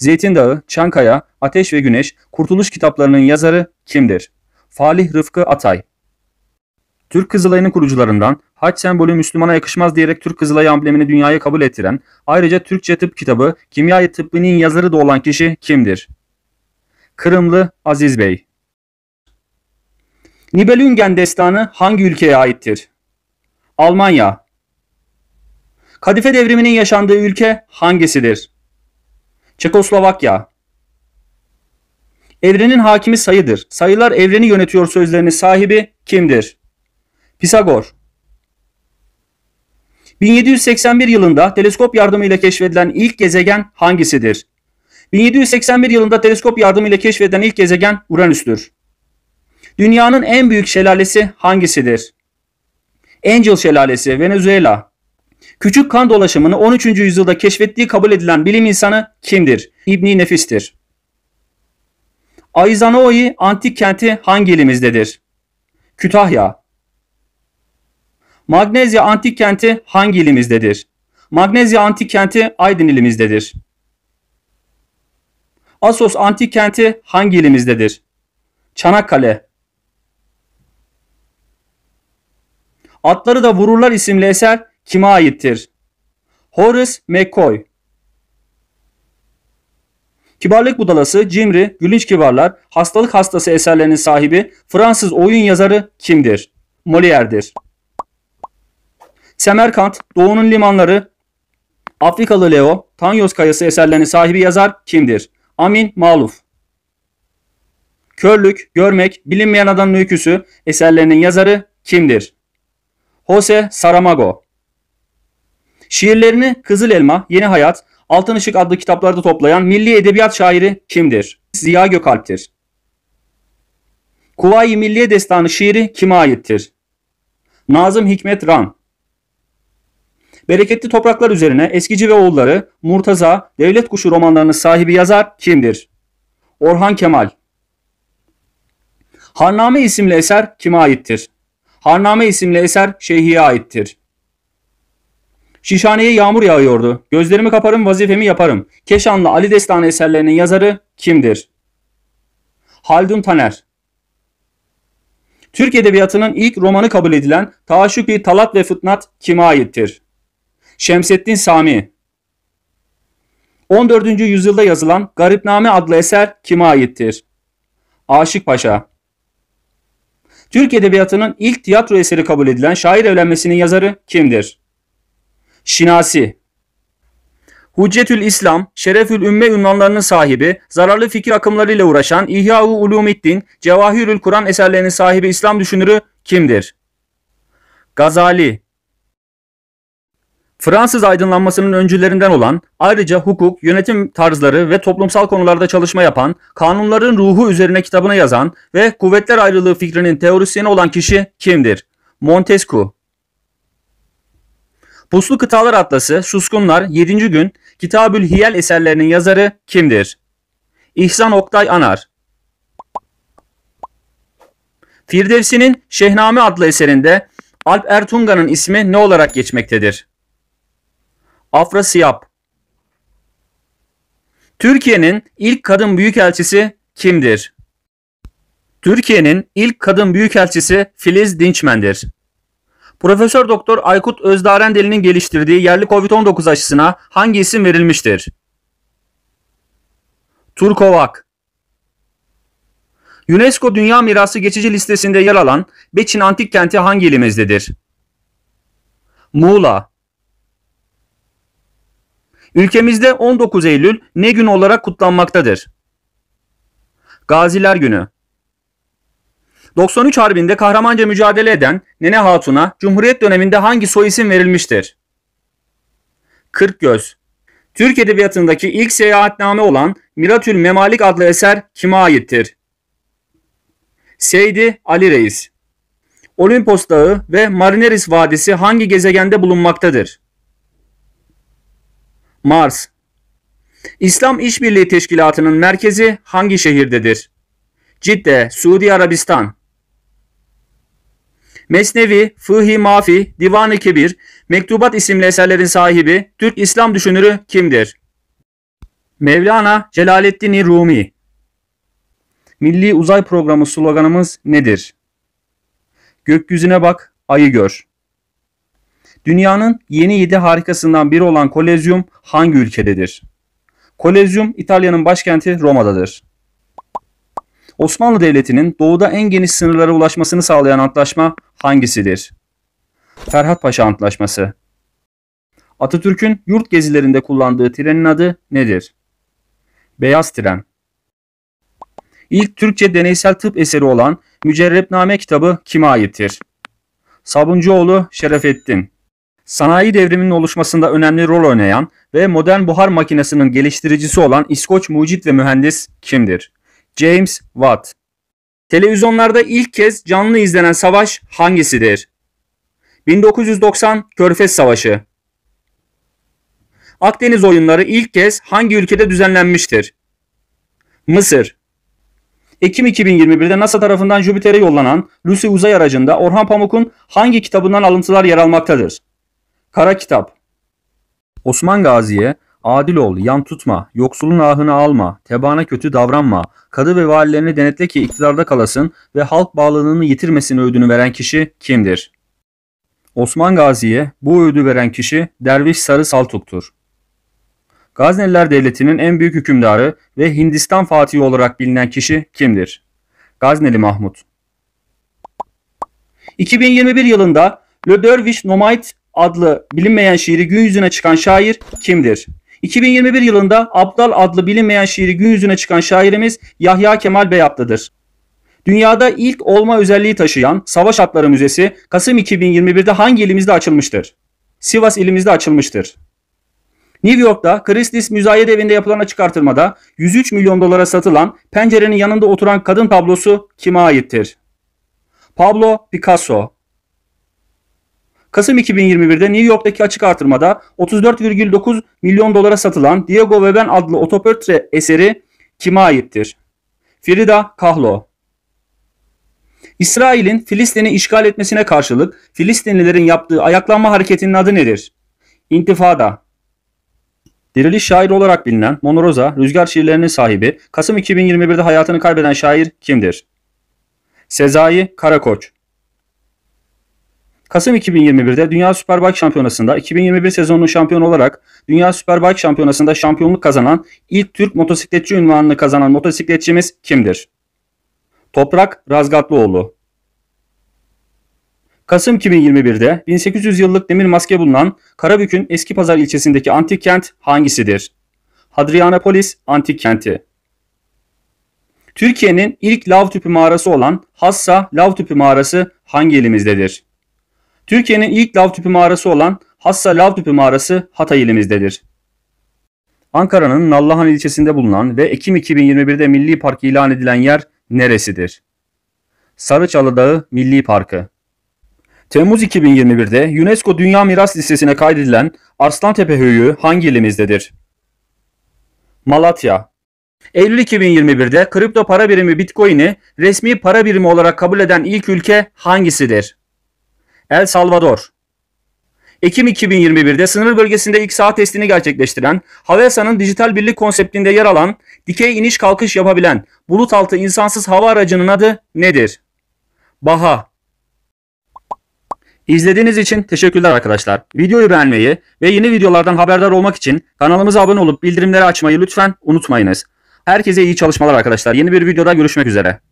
Zeytin Dağı, Çankaya, Ateş ve Güneş Kurtuluş kitaplarının yazarı kimdir? Falih Rıfkı Atay Türk Kızılayının kurucularından haç sembolü Müslümana yakışmaz diyerek Türk Kızılayı amblemini dünyaya kabul ettiren, ayrıca Türkçe tıp kitabı Kimya Tıbbi'nin yazarı da olan kişi kimdir? Kırımlı Aziz Bey Nibelungen destanı hangi ülkeye aittir? Almanya Kadife devriminin yaşandığı ülke hangisidir? Çekoslovakya. Evrenin hakimi sayıdır. Sayılar evreni yönetiyor sözlerinin sahibi kimdir? Pisagor. 1781 yılında teleskop yardımıyla keşfedilen ilk gezegen hangisidir? 1781 yılında teleskop yardımıyla keşfedilen ilk gezegen Uranüs'tür. Dünyanın en büyük şelalesi hangisidir? Angel Şelalesi, Venezuela. Küçük kan dolaşımını 13. yüzyılda keşfettiği kabul edilen bilim insanı kimdir? İbni Nefis'tir. Ayzanaoi antik kenti hangi ilimizdedir? Kütahya. Magnezya antik kenti hangi ilimizdedir? Magnezya antik kenti Aydın ilimizdedir. Asos antik kenti hangi ilimizdedir? Çanakkale. Atları da Vururlar isimli eser kime aittir? Horace McCoy Kibarlık budalası, cimri, gülünç kibarlar, hastalık hastası eserlerinin sahibi Fransız oyun yazarı kimdir? Molière'dir. Semerkant, Doğu'nun limanları, Afrikalı Leo, Tanyos Kayası eserlerinin sahibi yazar kimdir? Amin Maluf. Körlük, Görmek, Bilinmeyen Adamın Öyküsü eserlerinin yazarı kimdir? Jose Saramago. Şiirlerini Kızıl Elma, Yeni Hayat, Altın Işık adlı kitaplarda toplayan milli edebiyat şairi kimdir? Ziya Gökalp'tir. Kuvayi Milliye Destanı şiiri kime aittir? Nazım Hikmet Ran. Bereketli topraklar üzerine Eskici ve oğulları Murtaza, Devlet Kuşu romanlarının sahibi yazar kimdir? Orhan Kemal. Harname isimli eser kime aittir? Harname isimli eser Şeyhi'ye aittir. Şişhaneye yağmur yağıyordu. Gözlerimi kaparım vazifemi yaparım. Keşanlı Ali Destanı eserlerinin yazarı kimdir? Haldun Taner Türk Edebiyatı'nın ilk romanı kabul edilen Taşuki Talat ve Fıtnat kime aittir? Şemsettin Sami 14. yüzyılda yazılan Garipname adlı eser kime aittir? Aşık Paşa Türk Edebiyatı'nın ilk tiyatro eseri kabul edilen şair evlenmesinin yazarı kimdir? Şinasi Hucetül İslam, Şerefül Ümme ünvanlarının sahibi, zararlı fikir akımlarıyla uğraşan İhya-u Ulumiddin, Cevahirül Kur'an eserlerinin sahibi İslam düşünürü kimdir? Gazali Fransız aydınlanmasının öncülerinden olan, ayrıca hukuk, yönetim tarzları ve toplumsal konularda çalışma yapan, kanunların ruhu üzerine kitabını yazan ve kuvvetler ayrılığı fikrinin teorisyeni olan kişi kimdir? Montesquieu Puslu Kıtalar Atlası Suskunlar 7. gün Kitabül Hiyel eserlerinin yazarı kimdir? İhsan Oktay Anar Firdevsi'nin Şehname adlı eserinde Alp Ertunga'nın ismi ne olarak geçmektedir? Afra Afrasiyap Türkiye'nin ilk kadın büyükelçisi kimdir? Türkiye'nin ilk kadın büyükelçisi Filiz Dinçmen'dir. Profesör Doktor Aykut Özdarendeli'nin geliştirdiği yerli COVID-19 aşısına hangi isim verilmiştir? Turkovak UNESCO Dünya Mirası geçici listesinde yer alan Beçin Antik Kenti hangi ilimizdedir? Muğla Ülkemizde 19 Eylül ne gün olarak kutlanmaktadır? Gaziler Günü 93 Harbi'nde kahramanca mücadele eden Nene Hatun'a Cumhuriyet döneminde hangi soy isim verilmiştir? Kırk Göz Türk Edebiyatı'ndaki ilk seyahatname olan Miratül Memalik adlı eser kime aittir? Seydi Ali Reis Olimpos Dağı ve Marineris Vadisi hangi gezegende bulunmaktadır? Mars İslam İşbirliği Teşkilatı'nın merkezi hangi şehirdedir? Cidde, Suudi Arabistan. Mesnevi, Fıhi Mafi, Divan-ı Kebir, Mektubat isimli eserlerin sahibi Türk İslam düşünürü kimdir? Mevlana Celaleddin Rumi Milli Uzay Programı sloganımız nedir? Gökyüzüne bak, ayı gör. Dünyanın yeni yedi harikasından biri olan Kolezyum hangi ülkededir? Kolezyum İtalya'nın başkenti Roma'dadır. Osmanlı Devleti'nin doğuda en geniş sınırlara ulaşmasını sağlayan antlaşma hangisidir? Ferhat Paşa Antlaşması. Atatürk'ün yurt gezilerinde kullandığı trenin adı nedir? Beyaz Tren. İlk Türkçe deneysel tıp eseri olan Mücerrepname kitabı kime aittir? Sabuncuoğlu Şerefettin. Sanayi devriminin oluşmasında önemli rol oynayan ve modern buhar makinesinin geliştiricisi olan İskoç mucit ve mühendis kimdir? James Watt. Televizyonlarda ilk kez canlı izlenen savaş hangisidir? 1990 Körfez Savaşı. Akdeniz oyunları ilk kez hangi ülkede düzenlenmiştir? Mısır. Ekim 2021'de NASA tarafından Jüpiter'e yollanan Lucy uzay aracında Orhan Pamuk'un hangi kitabından alıntılar yer almaktadır? Kara Kitap. Osman Gazi'ye Adil ol, yan tutma, yoksulun ahını alma, tebana kötü davranma, kadı ve valilerini denetle ki iktidarda kalasın ve halk bağlılığını yitirmesin öğüdünü veren kişi kimdir? Osman Gazi'ye bu öğüdü veren kişi Derviş Sarı Saltuk'tur. Gazneliler Devleti'nin en büyük hükümdarı ve Hindistan Fatihi olarak bilinen kişi kimdir? Gazneli Mahmut. 2021 yılında Le Derviş Nomait adlı bilinmeyen şiiri gün yüzüne çıkan şair kimdir? 2021 yılında Abdal adlı bilinmeyen şiiri gün yüzüne çıkan şairimiz Yahya Kemal Beyatlı'dır. Dünyada ilk olma özelliği taşıyan Savaş Atları Müzesi Kasım 2021'de hangi ilimizde açılmıştır? Sivas ilimizde açılmıştır. New York'ta Christie's müzayede evinde yapılan açık 103 milyon dolara satılan pencerenin yanında oturan kadın tablosu kime aittir? Pablo Picasso Kasım 2021'de New York'taki açık artırmada 34,9 milyon dolara satılan Diego ve adlı otopörtre eseri kime aittir? Frida Kahlo. İsrail'in Filistin'i işgal etmesine karşılık Filistinlilerin yaptığı ayaklanma hareketinin adı nedir? İntifada. Diriliş şairi olarak bilinen Monoroza, Rüzgar şiirlerinin sahibi, Kasım 2021'de hayatını kaybeden şair kimdir? Sezai Karakoç. Kasım 2021'de Dünya Superbike Şampiyonası'nda 2021 sezonunun şampiyonu olarak Dünya Superbike Şampiyonası'nda şampiyonluk kazanan ilk Türk motosikletçi ünvanını kazanan motosikletçimiz kimdir? Toprak Razgatlıoğlu Kasım 2021'de 1800 yıllık demir maske bulunan Karabük'ün Eski Pazar ilçesindeki antik kent hangisidir? Hadrianapolis antik kenti. Türkiye'nin ilk lav tüpü mağarası olan Hassa lav tüpü mağarası hangi elimizdedir? Türkiye'nin ilk lav tüpü mağarası olan Hassa Lav Tüpü Mağarası Hatay ilimizdedir. Ankara'nın Nallıhan ilçesinde bulunan ve Ekim 2021'de Milli Park ilan edilen yer neresidir? Sarıçalı Dağı Milli Parkı Temmuz 2021'de UNESCO Dünya Miras Listesi'ne kaydedilen Arslantepe Höyü hangi ilimizdedir? Malatya Eylül 2021'de kripto para birimi Bitcoin'i resmi para birimi olarak kabul eden ilk ülke hangisidir? El Salvador. Ekim 2021'de sınır bölgesinde ilk saha testini gerçekleştiren, Havelsa'nın dijital birlik konseptinde yer alan, dikey iniş kalkış yapabilen bulut altı insansız hava aracının adı nedir? Baha. İzlediğiniz için teşekkürler arkadaşlar. Videoyu beğenmeyi ve yeni videolardan haberdar olmak için kanalımıza abone olup bildirimleri açmayı lütfen unutmayınız. Herkese iyi çalışmalar arkadaşlar. Yeni bir videoda görüşmek üzere.